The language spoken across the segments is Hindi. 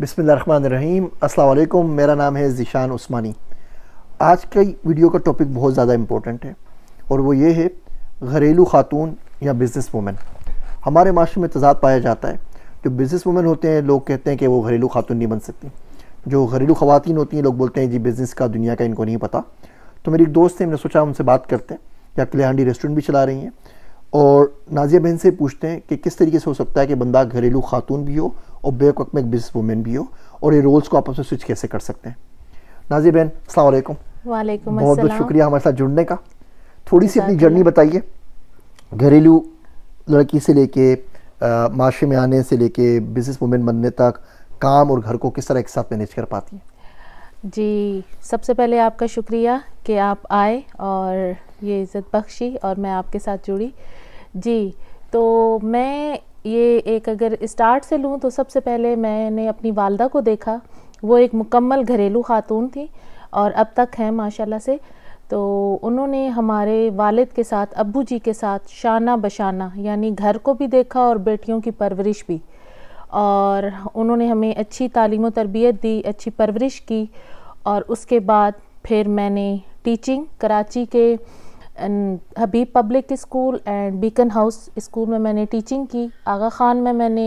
बिसमीम् अस्सलाम मेरा नाम है ज़िशान उस्मानी आज की वीडियो का टॉपिक बहुत ज़्यादा इम्पोर्टेंट है और वो ये है घरेलू खातून या बिज़नेस वूमेन हमारे माशरे में तजाद पाया जाता है जो बिज़नेस वूमेन होते हैं लोग कहते हैं कि वो घरेलू खातून नहीं बन सकती जो घरेलू खातन होती हैं लोग बोलते हैं जी बिज़नेस का दुनिया का इनको नहीं पता तो मेरी एक दोस्त है मैंने सोचा उनसे बात करते हैं या कल्याणी रेस्टोरेंट भी चला रही हैं और नाजिया बहन से पूछते हैं कि किस तरीके से हो सकता है कि बंदा घरेलू खातून भी हो और बेवकत में एक बिजनेस वूमेन भी हो और ये रोल्स को आपस में स्विच कैसे कर सकते हैं नाजिया बहन अलैक्म वालेकुम बहुत बहुत शुक्रिया हमारे साथ जुड़ने का थोड़ी सी अपनी जर्नी बताइए घरेलू लड़की से लेके माशे में आने से लेके बिजनेस वूमेन बनने तक काम और घर को किस तरह एक साथ मैनेज कर पाती हैं जी सबसे पहले आपका शुक्रिया कि आप आए और ये इज़्ज़त बख्शी और मैं आपके साथ जुड़ी जी तो मैं ये एक अगर स्टार्ट से लूँ तो सबसे पहले मैंने अपनी वालदा को देखा वो एक मुकम्मल घरेलू खातून थी और अब तक हैं माशाल्लाह से तो उन्होंने हमारे वालिद के साथ अबू जी के साथ शाना बशाना यानी घर को भी देखा और बेटियों की परवरिश भी और उन्होंने हमें अच्छी तालीम तरबियत दी अच्छी परवरिश की और उसके बाद फिर मैंने टीचिंग कराची के and Habib public school and Beaconhouse school में मैंने टीचिंग की आगा ख़ान में मैंने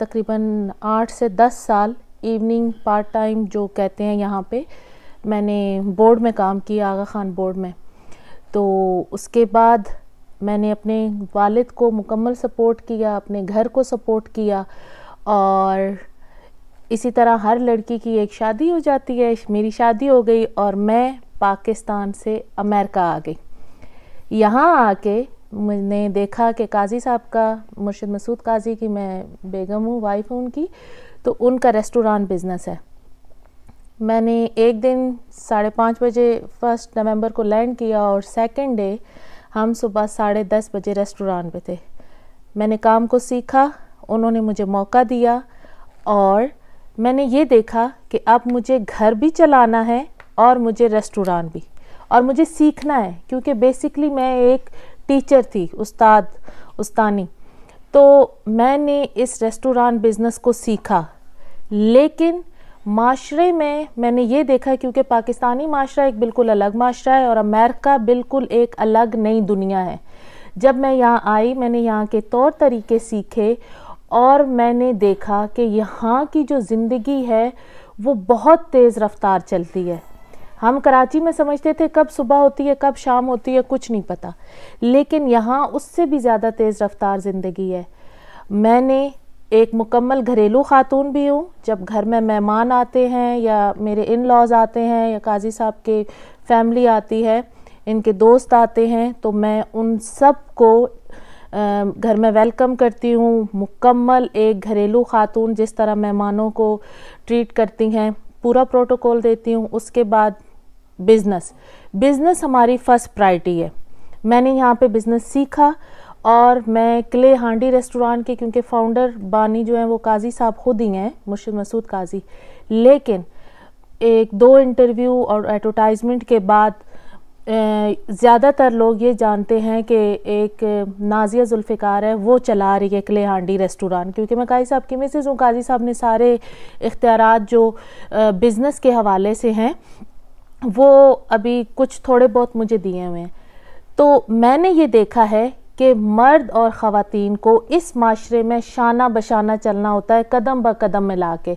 तकरीबन आठ से दस साल इवनिंग पार्ट टाइम जो कहते हैं यहाँ पे मैंने बोर्ड में काम किया आगा ख़ान बोर्ड में तो उसके बाद मैंने अपने वालिद को मुकम्मल सपोर्ट किया अपने घर को सपोर्ट किया और इसी तरह हर लड़की की एक शादी हो जाती है मेरी शादी हो गई और मैं पाकिस्तान से अमेरिका आ गई यहाँ आके मैंने देखा कि काजी साहब का मुर्शद मसूद काजी की मैं बेगम हूँ वाइफ हूँ उनकी तो उनका रेस्टोरेंट बिज़नेस है मैंने एक दिन साढ़े पाँच बजे फ़र्स्ट नवंबर को लैंड किया और सेकंड डे हम सुबह साढ़े दस बजे रेस्टोरेंट पे थे मैंने काम को सीखा उन्होंने मुझे मौका दिया और मैंने ये देखा कि अब मुझे घर भी चलाना है और मुझे रेस्टोरेंट भी और मुझे सीखना है क्योंकि बेसिकली मैं एक टीचर थी उस्ताद उस्तानी तो मैंने इस रेस्टोरेंट बिज़नेस को सीखा लेकिन माशरे में मैंने ये देखा क्योंकि पाकिस्तानी माशरा एक बिल्कुल अलग माशरा है और अमेरिका बिल्कुल एक अलग नई दुनिया है जब मैं यहाँ आई मैंने यहाँ के तौर तरीके सीखे और मैंने देखा कि यहाँ की जो ज़िंदगी है वो बहुत तेज़ रफ्तार चलती है हम कराची में समझते थे कब सुबह होती है कब शाम होती है कुछ नहीं पता लेकिन यहाँ उससे भी ज़्यादा तेज़ रफ्तार ज़िंदगी है मैंने एक मुकम्मल घरेलू खातून भी हूँ जब घर में मेहमान आते हैं या मेरे इन लॉज आते हैं या काजी साहब के फैमिली आती है इनके दोस्त आते हैं तो मैं उन सब को घर में वेलकम करती हूँ मुकम्मल एक घरेलू खातून जिस तरह मेहमानों को ट्रीट करती हैं पूरा प्रोटोकॉल देती हूँ उसके बाद बिज़नेस बिज़नेस हमारी फ़र्स्ट प्रायरिटी है मैंने यहाँ पे बिज़नेस सीखा और मैं क्ले हांडी रेस्टोरेंट के क्योंकि फाउंडर बानी जो हैं वो काजी साहब खुद ही हैं मुर्शद मसूद काजी लेकिन एक दो इंटरव्यू और एडवर्टाइजमेंट के बाद ज़्यादातर लोग ये जानते हैं कि एक नाजिया जुल्फ़िकार है वो चला रही है क्ले हांडी रेस्टोरेंट क्योंकि मैं काजी साहब की मिसेज़ हूँ काजी साहब ने सारे इख्तियार जो बिज़नेस के हवाले से हैं वो अभी कुछ थोड़े बहुत मुझे दिए हुए हैं तो मैंने ये देखा है कि मर्द और ख़वातीन को इस माशरे में शाना बशाना चलना होता है कदम ब कदम मिला के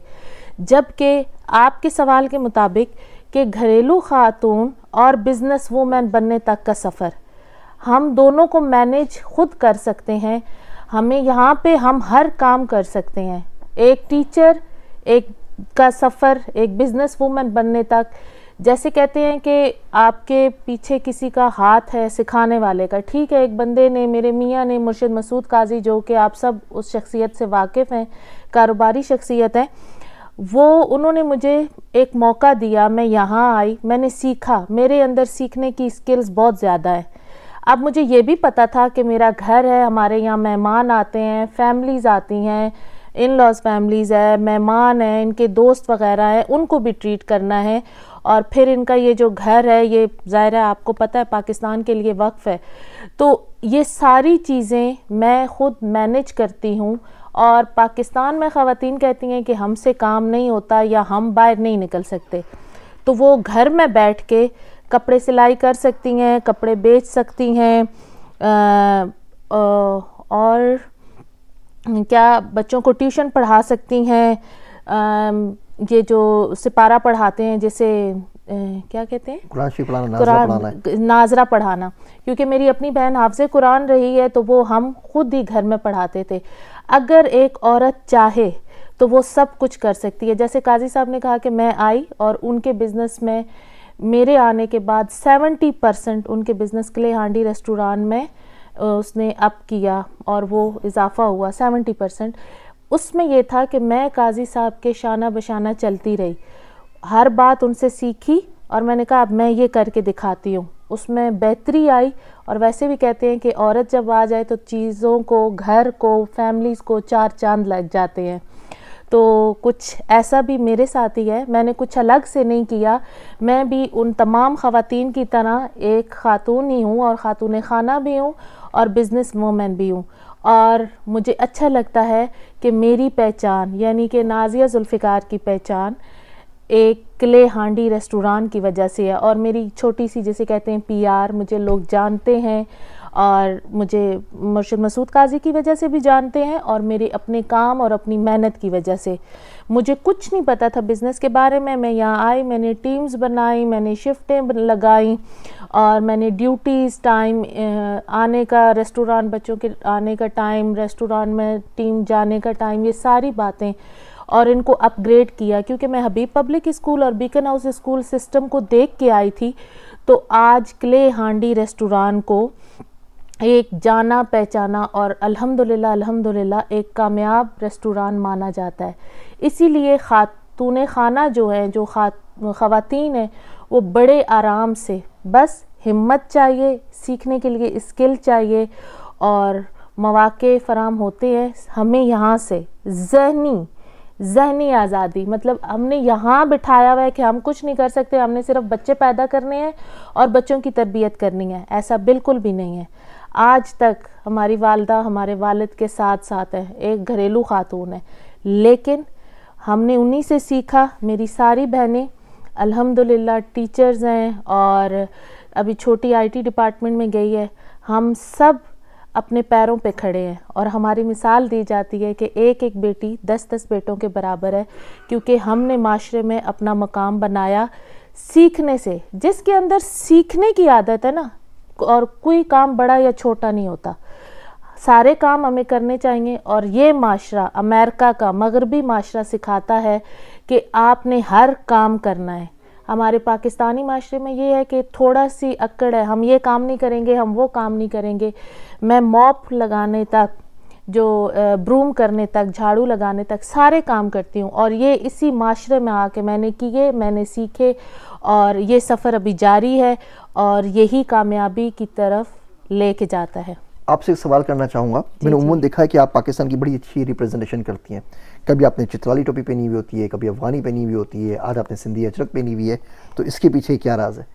जबकि आपके सवाल के मुताबिक कि घरेलू खातून और बिज़नेस वूमेन बनने तक का सफ़र हम दोनों को मैनेज खुद कर सकते हैं हमें यहाँ पे हम हर काम कर सकते हैं एक टीचर एक का सफ़र एक बिज़नेस वूमेन बनने तक जैसे कहते हैं कि आपके पीछे किसी का हाथ है सिखाने वाले का ठीक है एक बंदे ने मेरे मियाँ ने मुर्शद मसूद काजी जो कि आप सब उस शख्सियत से वाकिफ़ हैं कारोबारी शख्सियत हैं वो उन्होंने मुझे एक मौका दिया मैं यहाँ आई मैंने सीखा मेरे अंदर सीखने की स्किल्स बहुत ज़्यादा है अब मुझे ये भी पता था कि मेरा घर है हमारे यहाँ मेहमान आते हैं फैमिलीज़ आती हैं इन लॉज फैमिलीज़ है मेहमान हैं इनके दोस्त वगैरह हैं उनको भी ट्रीट करना है और फिर इनका ये जो घर है ये ज़ाहिर है आपको पता है पाकिस्तान के लिए वक्फ़ है तो ये सारी चीज़ें मैं ख़ुद मैनेज करती हूँ और पाकिस्तान में ख़वान कहती हैं कि हमसे काम नहीं होता या हम बाहर नहीं निकल सकते तो वो घर में बैठ के कपड़े सिलाई कर सकती हैं कपड़े बेच सकती हैं और क्या बच्चों को ट्यूशन पढ़ा सकती हैं ये जो सिपारा पढ़ाते हैं जैसे क्या कहते हैं कुरान नाजरा, नाजरा पढ़ाना क्योंकि मेरी अपनी बहन हाफज कुरान रही है तो वो हम खुद ही घर में पढ़ाते थे अगर एक औरत चाहे तो वो सब कुछ कर सकती है जैसे काजी साहब ने कहा कि मैं आई और उनके बिज़नेस में मेरे आने के बाद सेवेंटी परसेंट उनके बिज़नेस के लिए हांडी रेस्टोरेंट में उसने अप किया और वो इजाफ़ा हुआ सेवेंटी परसेंट उसमें यह था कि मैं काजी साहब के शाना बशाना चलती रही हर बात उनसे सीखी और मैंने कहा अब मैं ये करके दिखाती हूँ उसमें बेहतरी आई और वैसे भी कहते हैं कि औरत जब आ जाए तो चीज़ों को घर को फैमिलीज़ को चार चांद लग जाते हैं तो कुछ ऐसा भी मेरे साथ ही है मैंने कुछ अलग से नहीं किया मैं भी उन तमाम ख़वातीन की तरह एक ख़ातून ही हूँ और ख़ातून ख़ाना भी हूँ और बिज़नेस वूमेन भी हूँ और मुझे अच्छा लगता है कि मेरी पहचान यानी कि नाजिया जुल्फ़िकार की पहचान एक किले हांडी रेस्टोरान की वजह से है और मेरी छोटी सी जैसे कहते हैं पीआर मुझे लोग जानते हैं और मुझे मुर्शद मसूद काजी की वजह से भी जानते हैं और मेरे अपने काम और अपनी मेहनत की वजह से मुझे कुछ नहीं पता था बिज़नेस के बारे में मैं यहाँ आई मैंने टीम्स बनाई मैंने शिफ्टें लगाई और मैंने ड्यूटीज़ टाइम आने का रेस्टोरेंट बच्चों के आने का टाइम रेस्टोरेंट में टीम जाने का टाइम ये सारी बातें और इनको अपग्रेड किया क्योंकि मैं हबीब पब्लिक स्कूल और बीकन हाउस स्कूल सिस्टम को देख के आई थी तो आज क्ले हांडी रेस्टोरेंट को एक जाना पहचाना और अल्हम्दुलिल्लाह अल्हम्दुलिल्लाह एक कामयाब रेस्टोरेंट माना जाता है इसीलिए खातून खाना जो हैं जो खात हैं वो बड़े आराम से बस हिम्मत चाहिए सीखने के लिए स्किल चाहिए और मौाक़े फ़राम होते हैं हमें यहाँ से जहनी जहनी आज़ादी मतलब हमने यहाँ बिठाया हुआ है कि हम कुछ नहीं कर सकते हमने सिर्फ बच्चे पैदा करने हैं और बच्चों की तरबियत करनी है ऐसा बिल्कुल भी नहीं है आज तक हमारी वालदा हमारे वालिद के साथ साथ हैं एक घरेलू खातून है लेकिन हमने उन्हीं से सीखा मेरी सारी बहनें अल्हम्दुलिल्लाह टीचर्स हैं और अभी छोटी आईटी डिपार्टमेंट में गई है हम सब अपने पैरों पे खड़े हैं और हमारी मिसाल दी जाती है कि एक एक बेटी दस दस बेटों के बराबर है क्योंकि हमने माशरे में अपना मकाम बनाया सीखने से जिसके अंदर सीखने की आदत है ना और कोई काम बड़ा या छोटा नहीं होता सारे काम हमें करने चाहिए और ये माशरा अमेरिका का मगरबी माशरा सिखाता है कि आपने हर काम करना है हमारे पाकिस्तानी माशरे में ये है कि थोड़ा सी अक्कड़ है हम ये काम नहीं करेंगे हम वो काम नहीं करेंगे मैं मॉप लगाने तक जो ब्रूम करने तक झाड़ू लगाने तक सारे काम करती हूँ और ये इसी माशरे में आके मैंने किए मैंने सीखे और ये सफ़र अभी जारी है और यही कामयाबी की तरफ लेके जाता है आपसे एक सवाल करना चाहूँगा मैंने उमून देखा है कि आप पाकिस्तान की बड़ी अच्छी रिप्रेजेंटेशन करती हैं कभी आपने चित्राली टोपी पहनी हुई होती है कभी अफगानी पहनी हुई होती है आज आपने सिंधी अचरक पहनी हुई है तो इसके पीछे क्या राज है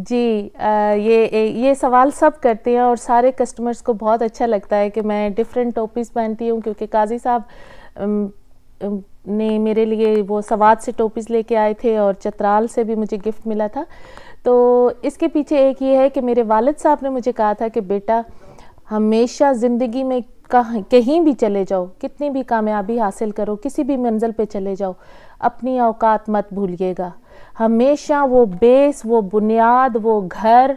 जी आ, ये ये सवाल सब करते हैं और सारे कस्टमर्स को बहुत अच्छा लगता है कि मैं डिफरेंट टोपीज़ पहनती हूँ क्योंकि काजी साहब ने मेरे लिए वो सवाद से टोपीज़ लेके आए थे और चतराल से भी मुझे गिफ्ट मिला था तो इसके पीछे एक ये है कि मेरे वालद साहब ने मुझे कहा था कि बेटा हमेशा ज़िंदगी में कहीं भी चले जाओ कितनी भी कामयाबी हासिल करो किसी भी मंजिल पे चले जाओ अपनी औकात मत भूलिएगा हमेशा वो बेस वो बुनियाद वो घर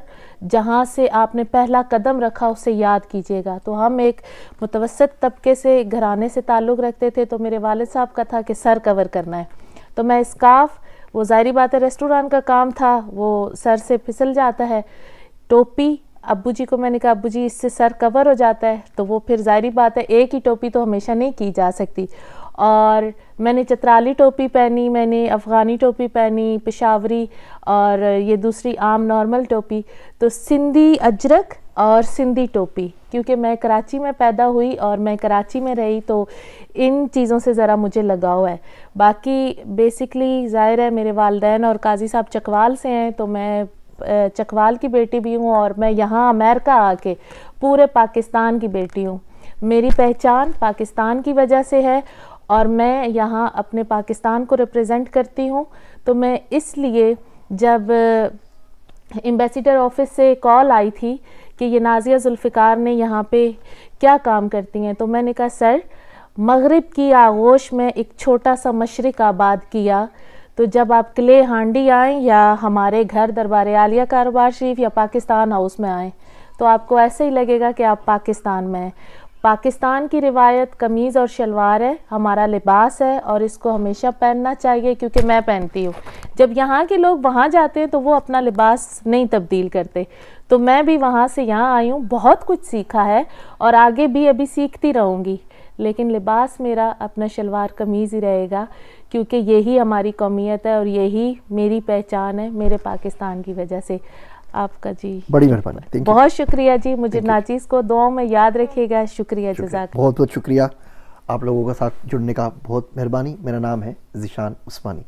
जहाँ से आपने पहला कदम रखा उसे याद कीजिएगा तो हम एक मुतवसत तबके से घराने से ताल्लुक़ रखते थे तो मेरे वालद साहब का था कि सर कवर करना है तो मैं स्काफ़ वो ज़ाहरी बात है रेस्टोरेंट का काम था वो सर से फिसल जाता है टोपी अबू जी को मैंने कहा अबू जी इससे सर कवर हो जाता है तो वो फिर ज़ाहरी बात है एक ही टोपी तो हमेशा नहीं की जा सकती और मैंने चित्राली टोपी पहनी मैंने अफ़गानी टोपी पहनी पेशावरी और ये दूसरी आम नॉर्मल टोपी तो सिंधी अजरक और सिंधी टोपी क्योंकि मैं कराची में पैदा हुई और मैं कराची में रही तो इन चीज़ों से ज़रा मुझे लगाव है बाकी बेसिकली ज़ाहिर है मेरे वालदेन और काजी साहब चकवाल से हैं तो मैं चकवाल की बेटी भी हूँ और मैं यहाँ अमेरिका आके पूरे पाकिस्तान की बेटी हूँ मेरी पहचान पाकिस्तान की वजह से है और मैं यहाँ अपने पाकिस्तान को रिप्रेजेंट करती हूँ तो मैं इसलिए जब एम्बेसडर ऑफिस से कॉल आई थी कि ये नाजिया जुल्फ़िकार ने यहाँ पे क्या काम करती हैं तो मैंने कहा सर मगरिब की आगोश में एक छोटा सा मशरक आबाद किया तो जब आप किले हांडी आएँ या हमारे घर दरबार आलिया कारोबार शरीफ या पाकिस्तान हाउस में आएँ तो आपको ऐसे ही लगेगा कि आप पाकिस्तान में हैं पाकिस्तान की रिवायत कमीज़ और शलवार है हमारा लिबास है और इसको हमेशा पहनना चाहिए क्योंकि मैं पहनती हूँ जब यहाँ के लोग वहाँ जाते हैं तो वो अपना लिबास नहीं तब्दील करते तो मैं भी वहाँ से यहाँ आई हूँ बहुत कुछ सीखा है और आगे भी अभी सीखती रहूँगी लेकिन लिबास मेरा अपना शलवार कमीज़ ही रहेगा क्योंकि यही हमारी कौमियत है और यही मेरी पहचान है मेरे पाकिस्तान की वजह से आपका जी बड़ी मेहरबानी बहुत शुक्रिया जी मुझे नाचीज को दो में याद रखिएगा शुक्रिया जजाक बहुत बहुत शुक्रिया आप लोगों के साथ जुड़ने का बहुत मेहरबानी मेरा नाम है जिशान उस्मानी